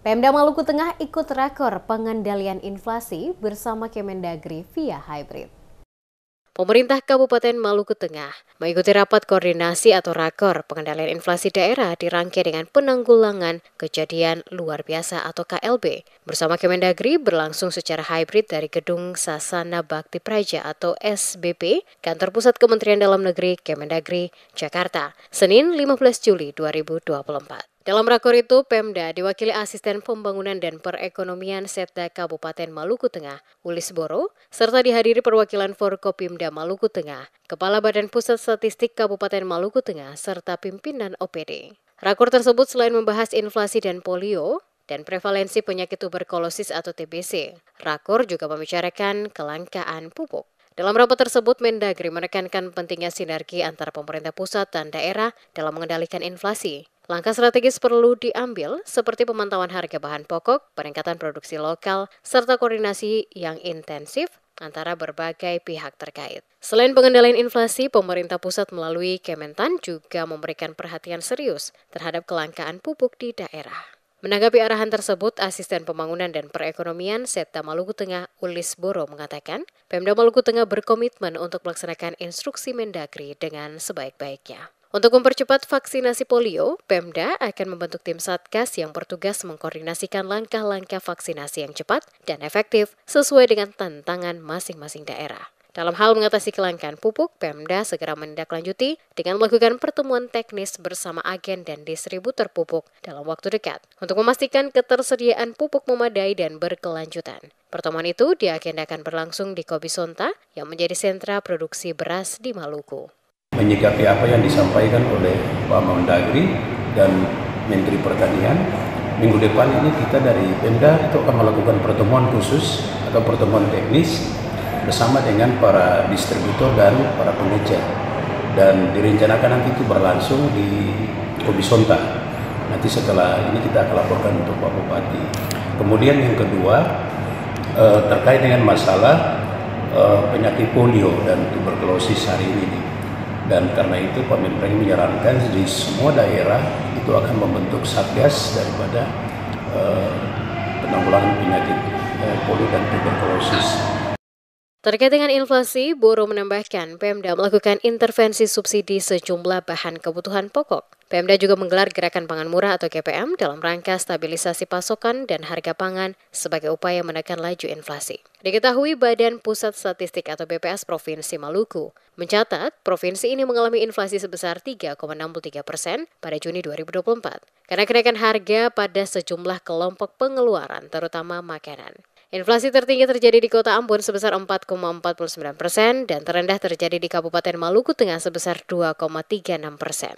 Pemda Maluku Tengah ikut rekor pengendalian inflasi bersama Kemendagri via hybrid. Pemerintah Kabupaten Maluku Tengah mengikuti rapat koordinasi atau rakor pengendalian inflasi daerah dirangkai dengan penanggulangan kejadian luar biasa atau KLB bersama Kemendagri berlangsung secara hybrid dari Gedung Sasana Bakti Praja atau SBP Kantor Pusat Kementerian Dalam Negeri Kemendagri Jakarta Senin 15 Juli 2024. Dalam rakor itu, Pemda diwakili Asisten Pembangunan dan Perekonomian Setda Kabupaten Maluku Tengah, Ulis Boro, serta dihadiri perwakilan Forkopimda Maluku Tengah, Kepala Badan Pusat Statistik Kabupaten Maluku Tengah, serta pimpinan OPD. Rakor tersebut selain membahas inflasi dan polio, dan prevalensi penyakit tuberkulosis atau TBC. Rakor juga membicarakan kelangkaan pupuk. Dalam rapat tersebut, Mendagri menekankan pentingnya sinergi antara pemerintah pusat dan daerah dalam mengendalikan inflasi. Langkah strategis perlu diambil seperti pemantauan harga bahan pokok, peningkatan produksi lokal, serta koordinasi yang intensif antara berbagai pihak terkait. Selain pengendalian inflasi, pemerintah pusat melalui Kementan juga memberikan perhatian serius terhadap kelangkaan pupuk di daerah. Menanggapi arahan tersebut, Asisten Pembangunan dan Perekonomian Seta Maluku Tengah Ulis Boro mengatakan, Pemda Maluku Tengah berkomitmen untuk melaksanakan instruksi Mendagri dengan sebaik-baiknya. Untuk mempercepat vaksinasi polio, Pemda akan membentuk tim Satgas yang bertugas mengkoordinasikan langkah-langkah vaksinasi yang cepat dan efektif sesuai dengan tantangan masing-masing daerah. Dalam hal mengatasi kelangkaan pupuk, Pemda segera menindaklanjuti dengan melakukan pertemuan teknis bersama agen dan distributor pupuk dalam waktu dekat untuk memastikan ketersediaan pupuk memadai dan berkelanjutan. Pertemuan itu diagendakan berlangsung di Kobisonta yang menjadi sentra produksi beras di Maluku. Menyikapi apa yang disampaikan oleh Pak Mendagri dan Menteri Pertanian, minggu depan ini kita dari Pemda itu akan melakukan pertemuan khusus atau pertemuan teknis bersama dengan para distributor dan para pengecer dan direncanakan nanti itu berlangsung di Kobisonta nanti setelah ini kita akan laporkan untuk Pak Bupati kemudian yang kedua eh, terkait dengan masalah eh, penyakit polio dan tuberkulosis hari ini dan karena itu pemerintah menyarankan di semua daerah itu akan membentuk satgas daripada eh, penanggulangan penyakit polio dan tuberkulosis Terkait dengan inflasi, Boro menambahkan Pemda melakukan intervensi subsidi sejumlah bahan kebutuhan pokok. Pemda juga menggelar Gerakan Pangan Murah atau GPM dalam rangka stabilisasi pasokan dan harga pangan sebagai upaya menekan laju inflasi. Diketahui Badan Pusat Statistik atau BPS Provinsi Maluku mencatat provinsi ini mengalami inflasi sebesar 3,63 persen pada Juni 2024 karena kenaikan harga pada sejumlah kelompok pengeluaran terutama makanan. Inflasi tertinggi terjadi di Kota Ambon sebesar 4,49 persen dan terendah terjadi di Kabupaten Maluku Tengah sebesar 2,36 persen.